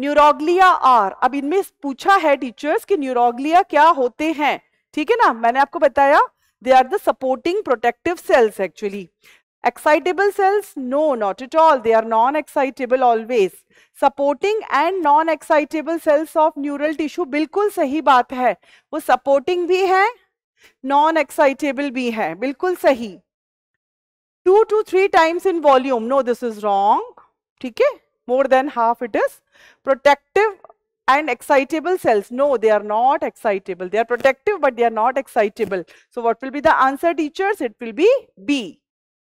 Neuroglia are अब इनमें पूछा है टीचर्स कि न्यूरोग्लिया क्या होते हैं ठीक है ना मैंने आपको बताया they are the supporting protective cells actually excitable cells no not it all they are non excitable always supporting and non excitable cells of neural tissue बिल्कुल सही बात है वो सपोर्टिंग भी है नॉन एक्साइटेबल भी है बिल्कुल सही two to three times in volume no this is wrong ठीक है more than half it is protective and excitable cells. No, they are not excitable. They are protective, but they are not excitable. So what will be the answer, teachers? It will be B.